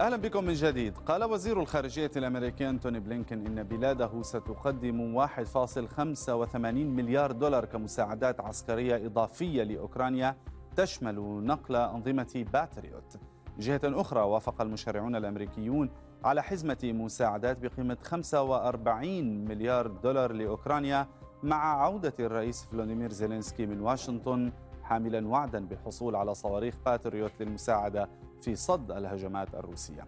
أهلا بكم من جديد قال وزير الخارجية الأمريكي أنتوني بلينكن إن بلاده ستقدم 1.85 مليار دولار كمساعدات عسكرية إضافية لأوكرانيا تشمل نقل أنظمة باتريوت جهة أخرى وافق المشرعون الأمريكيون على حزمة مساعدات بقيمة 45 مليار دولار لأوكرانيا مع عودة الرئيس فلوديمير زيلينسكي من واشنطن حاملا وعدا بالحصول على صواريخ باتريوت للمساعدة في صد الهجمات الروسية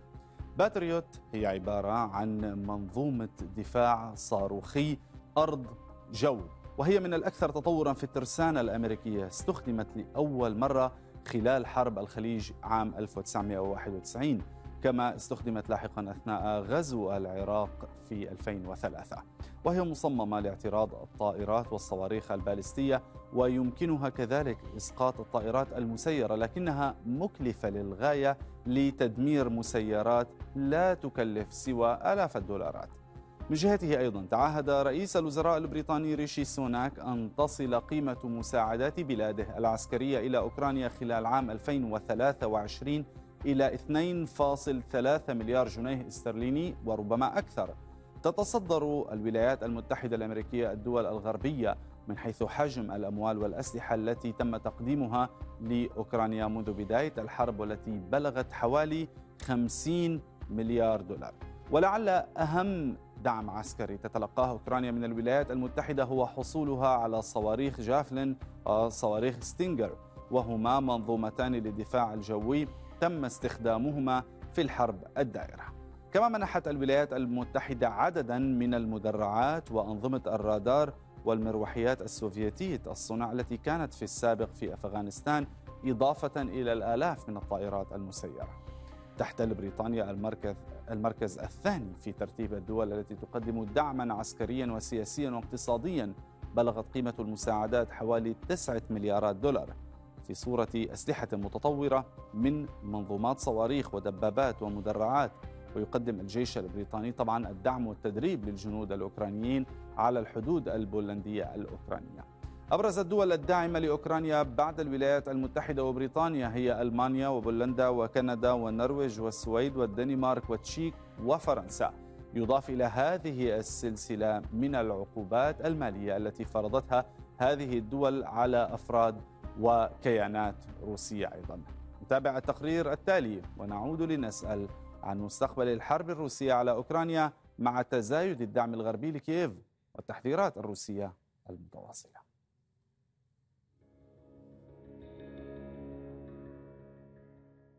باتريوت هي عبارة عن منظومة دفاع صاروخي أرض جو وهي من الأكثر تطورا في الترسانة الأمريكية استخدمت لأول مرة خلال حرب الخليج عام 1991 كما استخدمت لاحقا أثناء غزو العراق في 2003 وهي مصممة لاعتراض الطائرات والصواريخ البالستية ويمكنها كذلك إسقاط الطائرات المسيرة لكنها مكلفة للغاية لتدمير مسيرات لا تكلف سوى آلاف الدولارات من جهته أيضا تعهد رئيس الوزراء البريطاني ريشي سوناك أن تصل قيمة مساعدات بلاده العسكرية إلى أوكرانيا خلال عام 2023 إلى 2.3 مليار جنيه استرليني وربما أكثر تتصدر الولايات المتحدة الأمريكية الدول الغربية من حيث حجم الأموال والأسلحة التي تم تقديمها لأوكرانيا منذ بداية الحرب والتي بلغت حوالي 50 مليار دولار ولعل أهم دعم عسكري تتلقاه أوكرانيا من الولايات المتحدة هو حصولها على صواريخ جافلن وصواريخ ستينجر وهما منظومتان للدفاع الجوي تم استخدامهما في الحرب الدائرة كما منحت الولايات المتحدة عددا من المدرعات وأنظمة الرادار والمروحيات السوفيتية الصنع التي كانت في السابق في أفغانستان إضافة إلى الآلاف من الطائرات المسيرة تحتل بريطانيا المركز المركز الثاني في ترتيب الدول التي تقدم دعما عسكريا وسياسيا واقتصاديا بلغت قيمة المساعدات حوالي 9 مليارات دولار في صورة أسلحة متطورة من منظومات صواريخ ودبابات ومدرعات ويقدم الجيش البريطاني طبعا الدعم والتدريب للجنود الأوكرانيين على الحدود البولندية الأوكرانية أبرز الدول الداعمة لأوكرانيا بعد الولايات المتحدة وبريطانيا هي ألمانيا وبولندا وكندا والنرويج والسويد والدنمارك والتشيك وفرنسا يضاف إلى هذه السلسلة من العقوبات المالية التي فرضتها هذه الدول على أفراد وكيانات روسية أيضا نتابع التقرير التالي ونعود لنسأل عن مستقبل الحرب الروسية على أوكرانيا مع تزايد الدعم الغربي لكييف والتحذيرات الروسية المتواصلة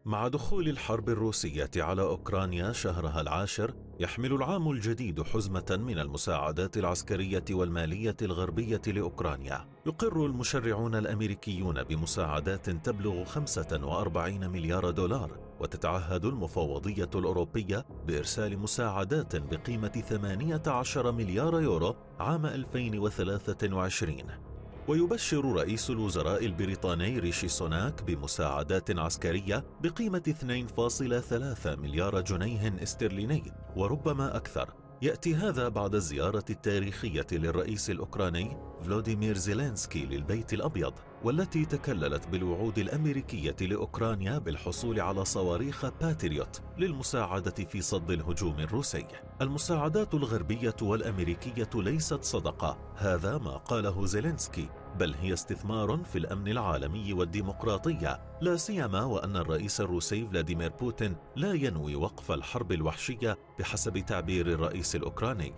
مع دخول الحرب الروسية على أوكرانيا شهرها العاشر يحمل العام الجديد حزمة من المساعدات العسكرية والمالية الغربية لأوكرانيا يقر المشرعون الأمريكيون بمساعدات تبلغ 45 مليار دولار وتتعهد المفوضية الأوروبية بإرسال مساعدات بقيمة 18 مليار يورو عام 2023 ويبشر رئيس الوزراء البريطاني ريشي سوناك بمساعدات عسكرية بقيمة 2.3 مليار جنيه استرليني وربما أكثر يأتي هذا بعد الزيارة التاريخية للرئيس الأوكراني فلوديمير زيلينسكي للبيت الأبيض والتي تكللت بالوعود الأمريكية لأوكرانيا بالحصول على صواريخ باتريوت للمساعدة في صد الهجوم الروسي المساعدات الغربية والأمريكية ليست صدقة هذا ما قاله زيلينسكي بل هي استثمار في الأمن العالمي والديمقراطية لا سيما وأن الرئيس الروسي فلاديمير بوتين لا ينوي وقف الحرب الوحشية بحسب تعبير الرئيس الأوكراني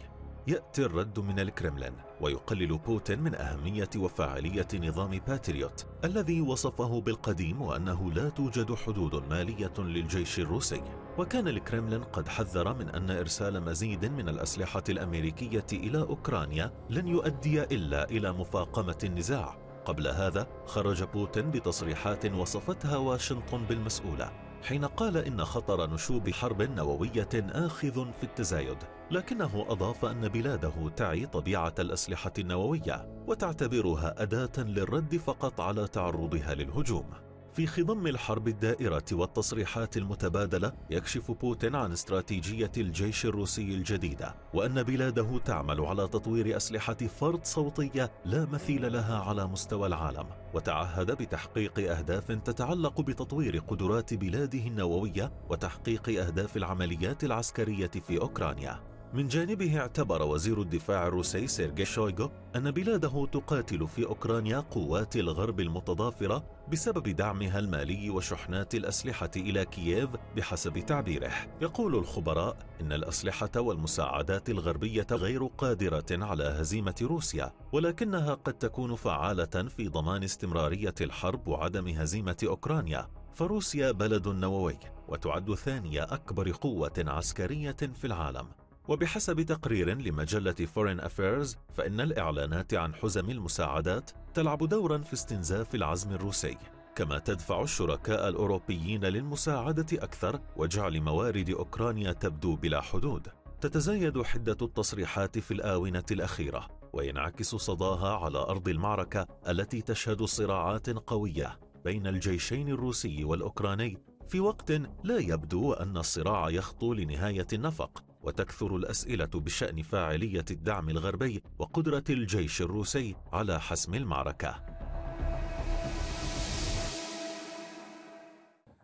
يأتي الرد من الكرملين ويقلل بوتين من أهمية وفاعلية نظام باتريوت الذي وصفه بالقديم وأنه لا توجد حدود مالية للجيش الروسي وكان الكرملين قد حذر من أن إرسال مزيد من الأسلحة الأمريكية إلى أوكرانيا لن يؤدي إلا إلى مفاقمة النزاع قبل هذا خرج بوتين بتصريحات وصفتها واشنطن بالمسؤولة حين قال إن خطر نشوب حرب نووية آخذ في التزايد لكنه أضاف أن بلاده تعي طبيعة الأسلحة النووية وتعتبرها أداة للرد فقط على تعرضها للهجوم في خضم الحرب الدائرة والتصريحات المتبادلة يكشف بوتين عن استراتيجية الجيش الروسي الجديدة وأن بلاده تعمل على تطوير أسلحة فرد صوتية لا مثيل لها على مستوى العالم وتعهد بتحقيق أهداف تتعلق بتطوير قدرات بلاده النووية وتحقيق أهداف العمليات العسكرية في أوكرانيا من جانبه اعتبر وزير الدفاع الروسي سيرجي شويغو أن بلاده تقاتل في أوكرانيا قوات الغرب المتضافرة بسبب دعمها المالي وشحنات الأسلحة إلى كييف بحسب تعبيره يقول الخبراء إن الأسلحة والمساعدات الغربية غير قادرة على هزيمة روسيا ولكنها قد تكون فعالة في ضمان استمرارية الحرب وعدم هزيمة أوكرانيا فروسيا بلد نووي وتعد ثاني أكبر قوة عسكرية في العالم وبحسب تقرير لمجلة فورين أفيرز فإن الإعلانات عن حزم المساعدات تلعب دورا في استنزاف العزم الروسي كما تدفع الشركاء الأوروبيين للمساعدة أكثر وجعل موارد أوكرانيا تبدو بلا حدود تتزايد حدة التصريحات في الآونة الأخيرة وينعكس صداها على أرض المعركة التي تشهد صراعات قوية بين الجيشين الروسي والأوكراني في وقت لا يبدو أن الصراع يخطو لنهاية النفق وتكثر الاسئله بشان فاعليه الدعم الغربي وقدره الجيش الروسي على حسم المعركه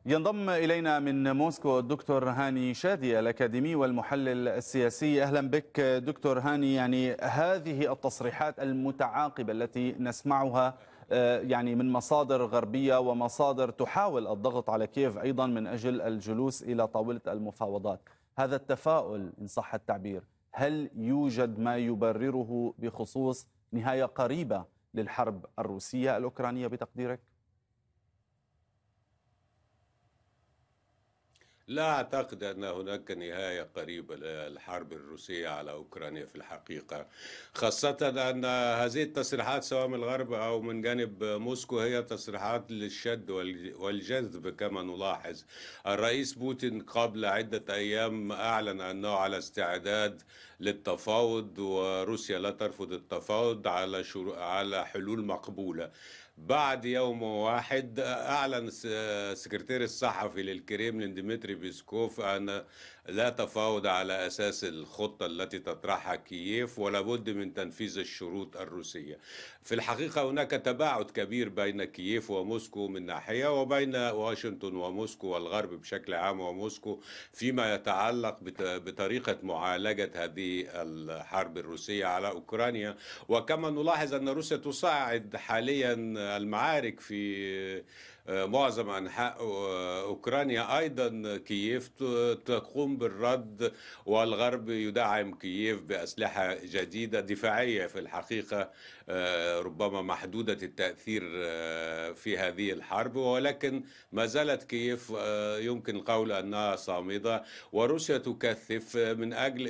ينضم إلينا من موسكو الدكتور هاني شادي الأكاديمي والمحلل السياسي أهلا بك دكتور هاني يعني هذه التصريحات المتعاقبة التي نسمعها آه، يعني من مصادر غربية ومصادر تحاول الضغط على كييف أيضا من أجل الجلوس إلى طاولة المفاوضات هذا التفاؤل إن صح التعبير هل يوجد ما يبرره بخصوص نهاية قريبة للحرب الروسية الأوكرانية بتقديرك؟ لا أعتقد أن هناك نهاية قريبة للحرب الروسية على أوكرانيا في الحقيقة خاصة أن هذه التصريحات سواء من الغرب أو من جانب موسكو هي تصريحات للشد والجذب كما نلاحظ الرئيس بوتين قبل عدة أيام أعلن أنه على استعداد للتفاوض وروسيا لا ترفض التفاوض على على حلول مقبولة بعد يوم واحد أعلن السكرتير الصحفي للكريملين ديمتري بيسكوف أن لا تفاوض على أساس الخطة التي تطرحها كييف ولا بد من تنفيذ الشروط الروسية في الحقيقة هناك تباعد كبير بين كييف وموسكو من ناحية وبين واشنطن وموسكو والغرب بشكل عام وموسكو فيما يتعلق بطريقة معالجة هذه الحرب الروسية على أوكرانيا وكما نلاحظ أن روسيا تساعد حاليا المعارك في معظم أنحاء أوكرانيا أيضا كييف تقوم بالرد والغرب يدعم كييف بأسلحة جديدة دفاعية في الحقيقة آه، ربما محدودة التأثير آه، في هذه الحرب ولكن ما زالت كييف آه، يمكن القول أنها صامدة وروسيا تكثف من أجل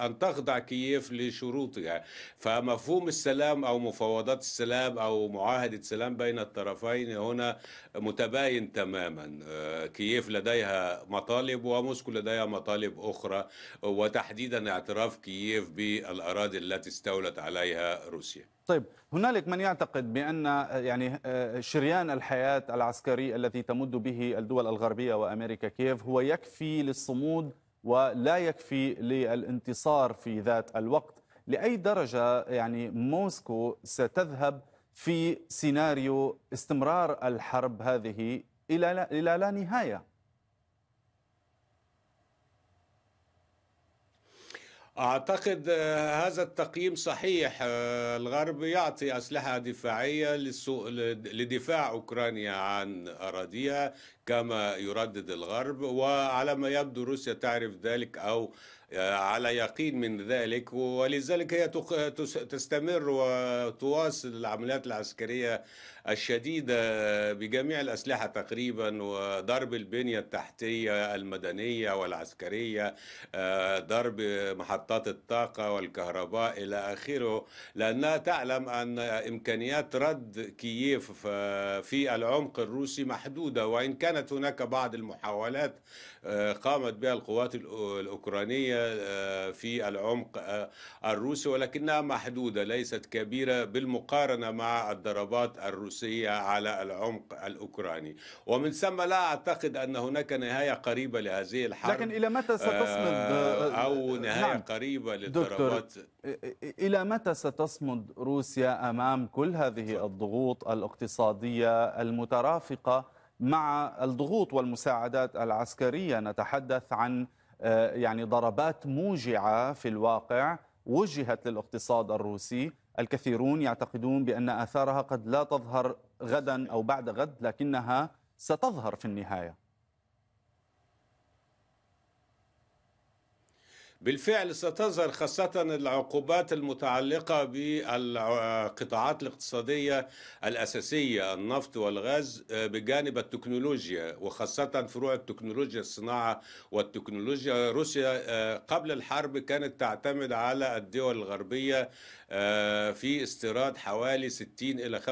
أن تخضع كييف لشروطها فمفهوم السلام أو مفاوضات السلام أو معاهدة سلام بين الطرفين هنا متباين تماما آه، كييف لديها مطالب وموسكو لديها مطالب أخرى وتحديدا اعتراف كييف بالأراضي التي استولت عليها روسيا طيب هنالك من يعتقد بان آه، يعني آه، شريان الحياه العسكري الذي تمد به الدول الغربيه وامريكا كييف هو يكفي للصمود ولا يكفي للانتصار في ذات الوقت لاي درجه يعني موسكو ستذهب في سيناريو استمرار الحرب هذه إلى لا, إلى لا نهاية أعتقد آه، هذا التقييم صحيح آه، الغرب يعطي أسلحة دفاعية لدفاع أوكرانيا عن أراضيها كما يردد الغرب وعلى ما يبدو روسيا تعرف ذلك أو على يقين من ذلك ولذلك هي تستمر وتواصل العمليات العسكرية الشديدة آه، بجميع الأسلحة تقريبا وضرب البنية التحتية المدنية والعسكرية آه، ضرب محطات الطاقة والكهرباء إلى آخره لأنها تعلم أن إمكانيات رد كييف آه، في العمق الروسي محدودة وإن كانت هناك بعض المحاولات قامت بها القوات الأوكرانية في العمق الروسي ولكنها محدودة ليست كبيرة بالمقارنة مع الضربات الروسية الروسية على العمق الأوكراني ومن ثم لا أعتقد أن هناك نهاية قريبة لهذه الحرب لكن إلى متى ستصمد آه، أو آه، نهاية نعم. قريبة للضربات إلى متى ستصمد روسيا أمام كل هذه الضغوط الاقتصادية المترافقة مع الضغوط والمساعدات العسكرية نتحدث عن آه، يعني ضربات موجعة في الواقع وجهت للاقتصاد الروسي الكثيرون يعتقدون بأن آثارها قد لا تظهر غدا أو بعد غد لكنها ستظهر في النهاية بالفعل ستظهر خاصة العقوبات المتعلقة بالقطاعات الاقتصادية الأساسية النفط والغاز آه، بجانب التكنولوجيا وخاصة فروع التكنولوجيا الصناعة والتكنولوجيا روسيا آه، قبل الحرب كانت تعتمد على الدول الغربية آه، في استيراد حوالي 60 إلى 65%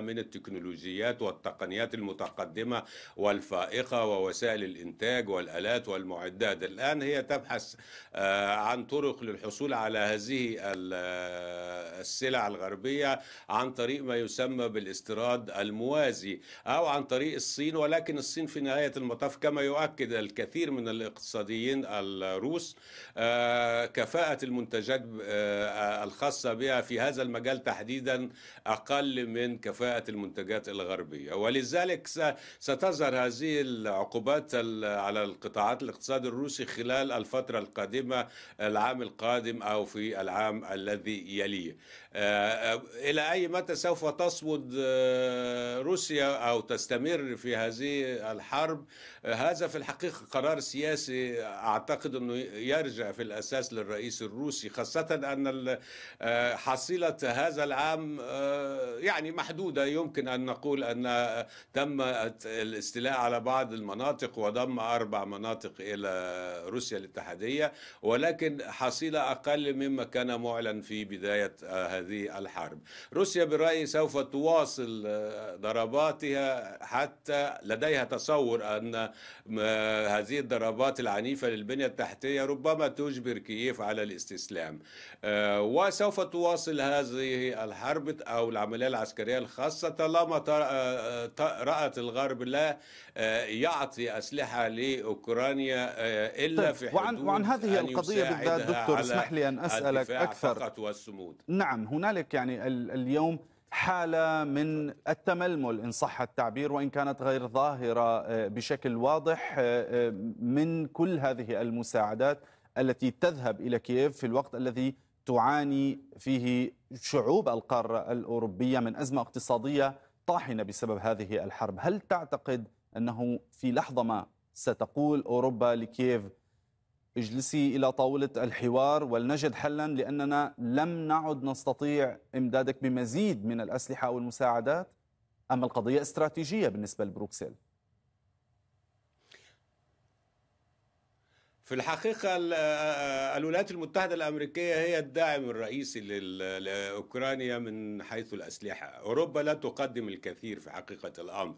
من التكنولوجيات والتقنيات المتقدمة والفائقة ووسائل الإنتاج والآلات والمعدات الآن هي تبحث الناس آه، عن طرق للحصول على هذه آه، السلع الغربية عن طريق ما يسمى بالاستيراد الموازي أو عن طريق الصين ولكن الصين في نهاية المطاف كما يؤكد الكثير من الاقتصاديين الروس آه، كفاءة المنتجات الخاصة بها في هذا المجال تحديدا أقل من كفاءة المنتجات الغربية ولذلك ستظهر هذه العقوبات على القطاعات الاقتصاد الروسي خلال الفترة الفترة القادمة العام القادم أو في العام الذي يليه آه، آه، إلى أي متى سوف تصمد آه، روسيا أو تستمر في هذه الحرب هذا في الحقيقة قرار سياسي أعتقد أنه يرجع في الأساس للرئيس الروسي خاصة أن حصيلة هذا العام يعني محدودة يمكن أن نقول أن تم الاستيلاء على بعض المناطق وضم أربع مناطق إلى روسيا الاتحادية ولكن حصيلة أقل مما كان معلن في بداية هذه هذه الحرب روسيا برأيي سوف تواصل آه، ضرباتها حتى لديها تصور أن آه، هذه الضربات العنيفة للبنية التحتية ربما تجبر كييف على الاستسلام آه، وسوف تواصل هذه الحرب أو العملية العسكرية الخاصة طالما رأت الغرب لا يعطي أسلحة لأوكرانيا إلا طيب. في حدود وعن, وعن هذه القضية بالذات دكتور اسمح لي أن أسألك أكثر فقط والصمود نعم هنالك يعني اليوم حالة من التململ إن صح التعبير وإن كانت غير ظاهرة آه، بشكل واضح آه، آه، من كل هذه المساعدات التي تذهب إلى كييف في الوقت الذي تعاني فيه شعوب القارة الأوروبية من أزمة اقتصادية طاحنة بسبب هذه الحرب هل تعتقد أنه في لحظة ما ستقول أوروبا لكييف اجلسي إلى طاولة الحوار ولنجد حلا لأننا لم نعد نستطيع إمدادك بمزيد من الأسلحة أو المساعدات أما القضية استراتيجية بالنسبة لبروكسل في الحقيقة آه، الولايات المتحدة الأمريكية هي الداعم الرئيسي لأوكرانيا من حيث الأسلحة أوروبا لا تقدم الكثير في حقيقة الأمر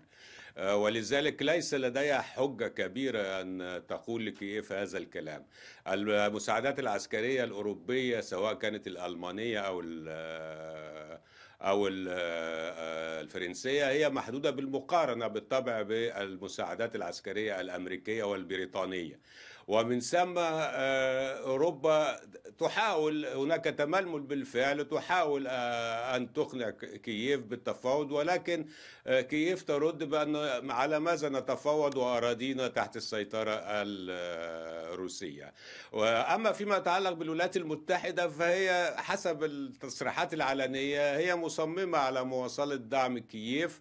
آه، ولذلك ليس لديها حجة كبيرة أن تقول لكييف هذا الكلام المساعدات العسكرية الأوروبية سواء كانت الألمانية أو آه، أو آه، الفرنسية هي محدودة بالمقارنة بالطبع بالمساعدات العسكرية الأمريكية والبريطانية ومن ثم آه، أوروبا تحاول هناك تململ بالفعل تحاول آه، أن تقنع كييف بالتفاوض ولكن آه، كييف ترد بأن على ماذا نتفاوض وأراضينا تحت السيطرة الروسية واما فيما يتعلق بالولايات المتحدة فهي حسب التصريحات العلنية هي مصممة على مواصلة دعم كييف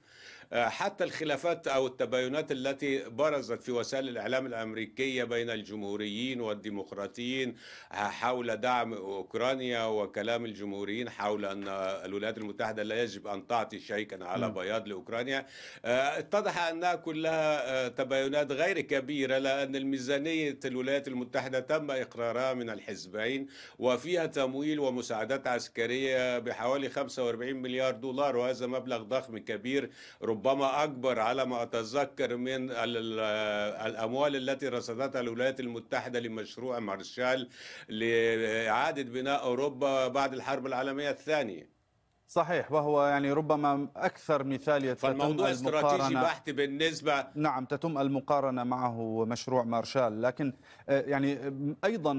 حتى الخلافات او التباينات التي برزت في وسائل الاعلام الامريكيه بين الجمهوريين والديمقراطيين حول دعم اوكرانيا وكلام الجمهوريين حول ان الولايات المتحده لا يجب ان تعطي شيئا على نعم. بياض لاوكرانيا آه، اتضح انها كلها آه، تباينات غير كبيره لان الميزانيه الولايات المتحده تم اقرارها من الحزبين وفيها تمويل ومساعدات عسكريه بحوالي 45 مليار دولار وهذا مبلغ ضخم كبير ربما ربما أكبر على ما أتذكر من الأموال التي رصدتها الولايات المتحدة لمشروع مارشال لإعادة بناء أوروبا بعد الحرب العالمية الثانية صحيح وهو يعني ربما اكثر مثاليه فالموضوع استراتيجي بحت بالنسبه نعم تتم المقارنه معه مشروع مارشال لكن آه، يعني ايضا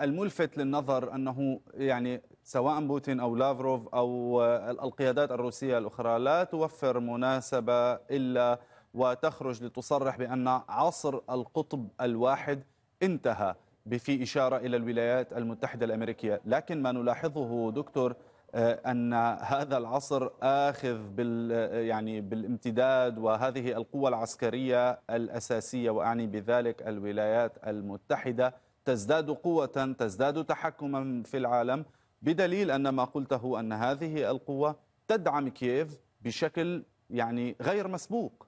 الملفت للنظر انه يعني سواء بوتين أو لافروف أو آه، القيادات الروسية الأخرى لا توفر مناسبة إلا وتخرج لتصرح بأن عصر القطب الواحد انتهى في إشارة إلى الولايات المتحدة الأمريكية لكن ما نلاحظه دكتور آه، أن هذا العصر آخذ بال آه، يعني بالامتداد وهذه القوة العسكرية الأساسية وأعني بذلك الولايات المتحدة تزداد قوة تزداد تحكما في العالم بدليل أن ما قلته أن هذه القوة تدعم كييف بشكل يعني غير مسبوق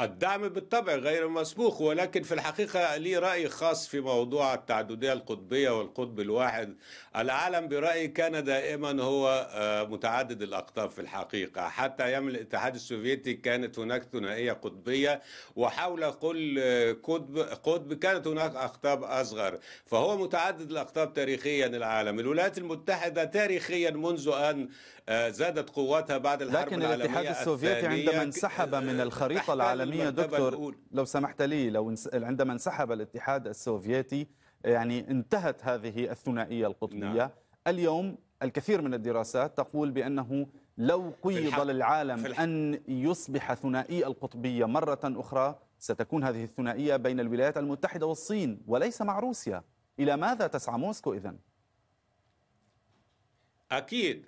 الدعم بالطبع غير مسبوق ولكن في الحقيقة لي رأي خاص في موضوع التعددية القطبية والقطب الواحد العالم برأيي كان دائما هو آه، متعدد الأقطاب في الحقيقة حتى أيام الاتحاد السوفيتي كانت هناك ثنائية قطبية وحول كل آه، قطب قطب كانت هناك أقطاب أصغر فهو متعدد الأقطاب تاريخيا العالم الولايات المتحدة تاريخيا منذ أن آه، زادت قواتها بعد الحرب لكن العالمية الاتحاد السوفيتي عندما انسحب من آه، الخريطة العالمية دكتور لو سمحت لي لو عندما انسحب الاتحاد السوفيتي يعني انتهت هذه الثنائية القطبية نعم. اليوم الكثير من الدراسات تقول بأنه لو قيض للعالم أن يصبح ثنائي القطبية مرة أخرى ستكون هذه الثنائية بين الولايات المتحدة والصين وليس مع روسيا إلى ماذا تسعى موسكو إذن؟ أكيد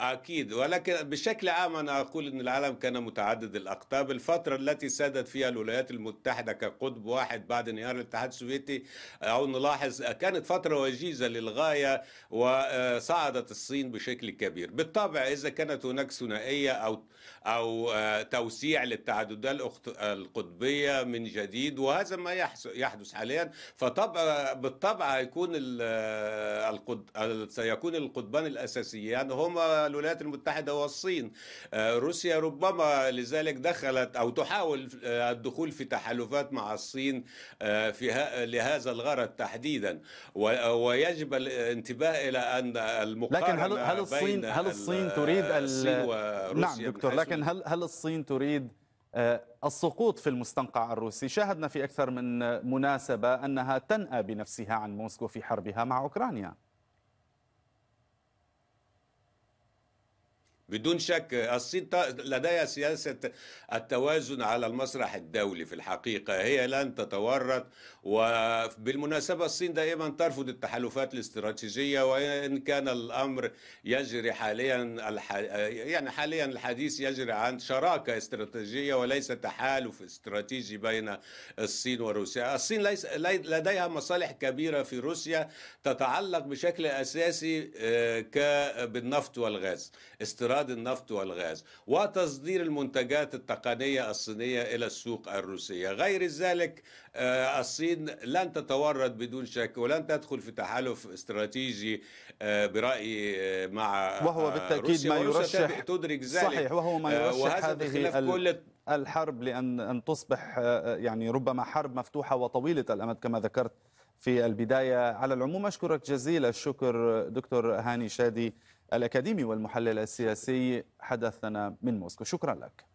أكيد ولكن بشكل عام أنا أقول أن العالم كان متعدد الأقطاب الفترة التي سادت فيها الولايات المتحدة كقطب واحد بعد انهيار الاتحاد السوفيتي أو نلاحظ كانت فترة وجيزة للغاية وصعدت الصين بشكل كبير بالطبع إذا كانت هناك ثنائية أو أو آه، توسيع للتعددات القطبية من جديد وهذا ما يحدث حاليا فطبعا بالطبع هيكون القد... سيكون القطبان الأساسيان هما الولايات المتحدة والصين آه، روسيا ربما لذلك دخلت أو تحاول آه، الدخول في تحالفات مع الصين في لهذا الغرض تحديدا ويجب الانتباه إلى أن المقارنة لكن هل, هل الصين هل الصين تريد الصين وروسيا نعم دكتور لكن لكن هل هل الصين تريد آه، السقوط في المستنقع الروسي شاهدنا في أكثر من مناسبة أنها تنأى بنفسها عن موسكو في حربها مع أوكرانيا بدون شك الصين لديها سياسة التوازن على المسرح الدولي في الحقيقة هي لن تتورط وبالمناسبة الصين دائما ترفض التحالفات الاستراتيجية وإن كان الأمر يجري حاليا الح... يعني حاليا الحديث يجري عن شراكة استراتيجية وليس تحالف استراتيجي بين الصين وروسيا الصين ليس لديها مصالح كبيرة في روسيا تتعلق بشكل أساسي آه، ك... بالنفط والغاز استراتيجية استيراد النفط والغاز وتصدير المنتجات التقنية الصينية إلى السوق الروسية غير ذلك آه، الصين لن تتورط بدون شك ولن تدخل في تحالف استراتيجي آه، برأيي آه، مع وهو بالتأكيد روسيا ما يرشح تدرك ذلك صحيح وهو ما يرشح وهذا بخلاف كل الحرب لأن أن تصبح يعني ربما حرب مفتوحة وطويلة الأمد كما ذكرت في البداية على العموم أشكرك جزيل الشكر دكتور هاني شادي الأكاديمي والمحلل السياسي حدثنا من موسكو شكرا لك